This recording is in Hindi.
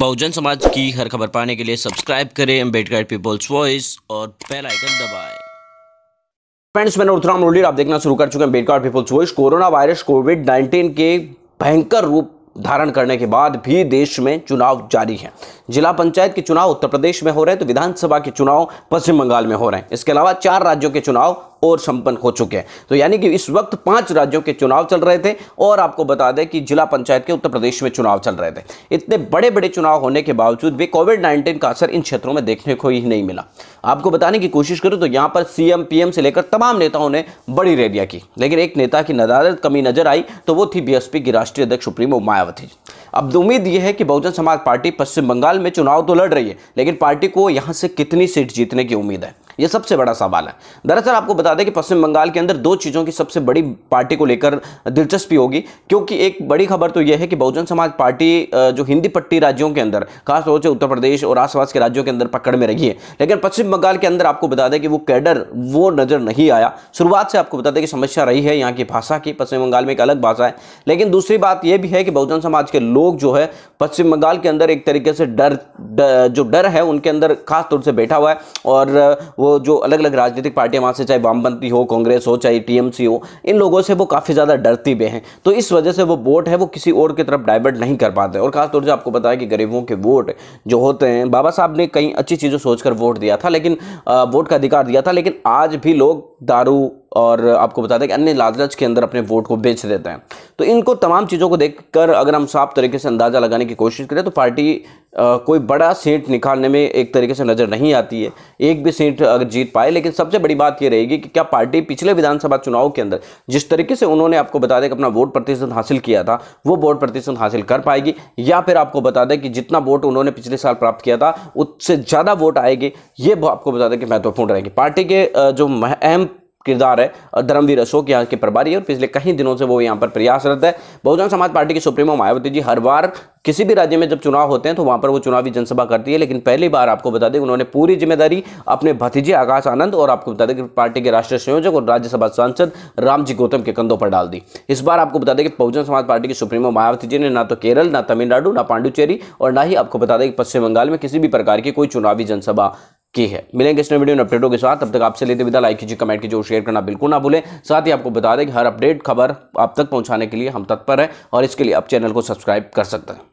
बहुजन समाज की हर खबर पाने के लिए सब्सक्राइब करें अम्बेडकर पीपल्स वॉइस और बेल आइकन दबाएं फ्रेंड्स मैंने उत्तराम मुरली आप देखना शुरू कर चुके हैं Ambedkar people's voice corona virus covid 19 के भयंकर रूप धारण करने के बाद भी देश में चुनाव जारी है जिला पंचायत के चुनाव उत्तर प्रदेश में हो रहे हैं तो विधानसभा के चुनाव पश्चिम बंगाल में हो रहे हैं इसके अलावा चार राज्यों के चुनाव और संपन्न हो चुके हैं तो यानी कि इस वक्त पांच राज्यों के चुनाव चल रहे थे और आपको बता दें कि जिला पंचायत के उत्तर प्रदेश में चुनाव चल रहे थे इतने बड़े बड़े चुनाव होने के बावजूद भी कोविड नाइन्टीन का असर इन क्षेत्रों में देखने को ही नहीं मिला आपको बताने की कोशिश करूँ तो यहाँ पर सीएम पीएम से लेकर तमाम नेताओं ने बड़ी रैलियाँ की लेकिन एक नेता की नदारत कमी नजर आई तो वो थी बीएसपी की राष्ट्रीय अध्यक्ष सुप्रीमो मायावती अब तो उम्मीद यह है कि बहुजन समाज पार्टी पश्चिम बंगाल में चुनाव तो लड़ रही है लेकिन पार्टी को यहाँ से कितनी सीट जीतने की उम्मीद है ये सबसे बड़ा सवाल है दरअसल आपको बता दें कि पश्चिम बंगाल के अंदर दो चीज़ों की सबसे बड़ी पार्टी को लेकर दिलचस्पी होगी क्योंकि एक बड़ी खबर तो यह है कि बहुजन समाज पार्टी जो हिंदी पट्टी राज्यों के अंदर खासतौर से उत्तर प्रदेश और आसपास के राज्यों के अंदर पकड़ में रही है लेकिन पश्चिम बंगाल के अंदर आपको बता दें कि वो कैडर वो नज़र नहीं आया शुरुआत से आपको बता दें कि समस्या रही है यहाँ की भाषा की पश्चिम बंगाल में एक अलग भाषा है लेकिन दूसरी बात यह भी है कि बहुजन समाज के लोग जो है पश्चिम बंगाल के अंदर एक तरीके से डर जो डर है उनके अंदर खासतौर से बैठा हुआ है और वो जो अलग अलग राजनीतिक पार्टियां वहाँ से चाहे वामपंथी हो कांग्रेस हो चाहे टीएमसी हो इन लोगों से वो काफ़ी ज़्यादा डरती भी हैं तो इस वजह से वो वोट है वो किसी और की तरफ डाइवर्ट नहीं कर पाते और खासतौर से आपको बताया कि गरीबों के वोट जो होते हैं बाबा साहब ने कई अच्छी चीज़ें सोचकर वोट दिया था लेकिन वोट का अधिकार दिया था लेकिन आज भी लोग दारू और आपको बता दें कि अन्य लालच के अंदर अपने वोट को बेच देते हैं तो इनको तमाम चीज़ों को देखकर अगर हम साफ तरीके से अंदाज़ा लगाने की कोशिश करें तो पार्टी आ, कोई बड़ा सीट निकालने में एक तरीके से नज़र नहीं आती है एक भी सीट अगर जीत पाए लेकिन सबसे बड़ी बात ये रहेगी कि क्या पार्टी पिछले विधानसभा चुनाव के अंदर जिस तरीके से उन्होंने आपको बता दें कि अपना वोट प्रतिशत हासिल किया था वो वोट प्रतिशत हासिल कर पाएगी या फिर आपको बता दें कि जितना वोट उन्होंने पिछले साल प्राप्त किया था उससे ज़्यादा वोट आएगी ये आपको बता दें कि महत्वपूर्ण रहेगी पार्टी के जो अहम किरदार है धर्मवीर अशोक यहाँ के प्रभारी है और पिछले कई दिनों से वो यहाँ पर प्रयासरत है बहुजन समाज पार्टी की सुप्रीमो मायावती जी हर बार किसी भी राज्य में जब चुनाव होते हैं तो वहाँ पर वो चुनावी जनसभा करती है लेकिन पहली बार आपको बता दें उन्होंने पूरी जिम्मेदारी अपने भतीजे आकाश आनंद और आपको बता दें कि पार्टी के राष्ट्रीय संयोजक और राज्यसभा सांसद रामजी गौतम के कंधों पर डाल दी इस बार आपको बता दें कि बहुजन समाज पार्टी की सुप्रीमो मायावती जी ने ना तो केरल ना तमिलनाडु ना पांडुचेरी और ना ही आपको बता दें कि पश्चिम बंगाल में किसी भी प्रकार की कोई चुनावी जनसभा की है मिलेंगे इस नए वीडियो में अपडेटों के साथ अब तक आपसे लेते विदा लाइक कीजिए कमेंट कीजिए और शेयर करना बिल्कुल ना भूलें साथ ही आपको बता दें कि हर अपडेट खबर आप तक पहुंचाने के लिए हम तत्पर हैं और इसके लिए आप चैनल को सब्सक्राइब कर सकते हैं